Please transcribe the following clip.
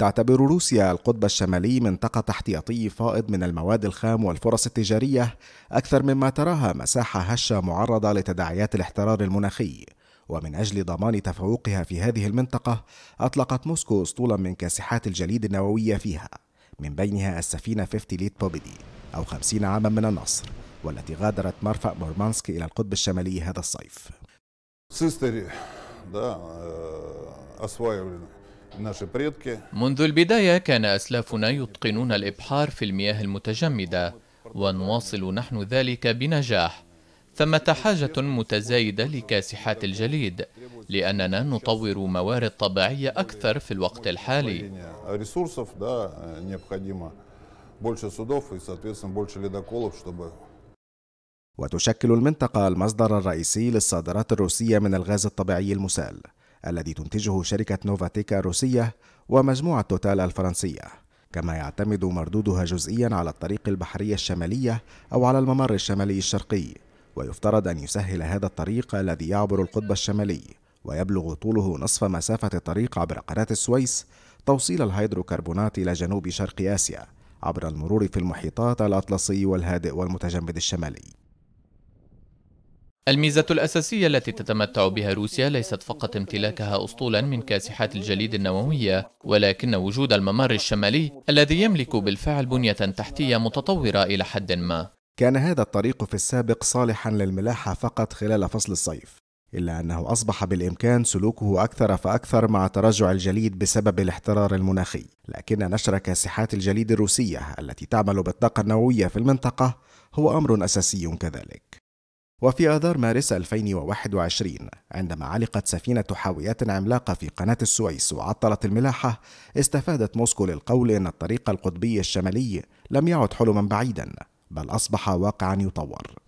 تعتبر روسيا القطب الشمالي منطقة احتياطي فائض من المواد الخام والفرص التجارية أكثر مما تراها مساحة هشة معرضة لتداعيات الاحترار المناخي ومن أجل ضمان تفوقها في هذه المنطقة أطلقت موسكو أسطولا من كاسحات الجليد النووية فيها من بينها السفينة 50 ليت بوبيدي أو 50 عاما من النصر والتي غادرت مرفأ مورمانسك إلى القطب الشمالي هذا الصيف e, منذ البداية كان أسلافنا يتقنون الإبحار في المياه المتجمدة ونواصل نحن ذلك بنجاح ثمة حاجة متزايدة لكاسحات الجليد لأننا نطور موارد طبيعية أكثر في الوقت الحالي э, وتشكل المنطقة المصدر الرئيسي للصادرات الروسية من الغاز الطبيعي المسال الذي تنتجه شركة نوفاتيكا الروسية ومجموعة توتال الفرنسية كما يعتمد مردودها جزئيا على الطريق البحرية الشمالية أو على الممر الشمالي الشرقي ويفترض أن يسهل هذا الطريق الذي يعبر القطب الشمالي ويبلغ طوله نصف مسافة الطريق عبر قناة السويس توصيل الهيدروكربونات إلى جنوب شرق آسيا عبر المرور في المحيطات الأطلسي والهادئ والمتجمد الشمالي الميزة الأساسية التي تتمتع بها روسيا ليست فقط امتلاكها أسطولا من كاسحات الجليد النووية ولكن وجود الممر الشمالي الذي يملك بالفعل بنية تحتية متطورة إلى حد ما كان هذا الطريق في السابق صالحا للملاحة فقط خلال فصل الصيف إلا أنه أصبح بالإمكان سلوكه أكثر فأكثر مع تراجع الجليد بسبب الاحترار المناخي لكن نشر كاسحات الجليد الروسية التي تعمل بالطاقة النووية في المنطقة هو أمر أساسي كذلك وفي آذار مارس 2021 عندما علقت سفينة حاويات عملاقة في قناة السويس وعطلت الملاحة استفادت موسكو للقول أن الطريق القطبي الشمالي لم يعد حلما بعيدا بل أصبح واقعا يطور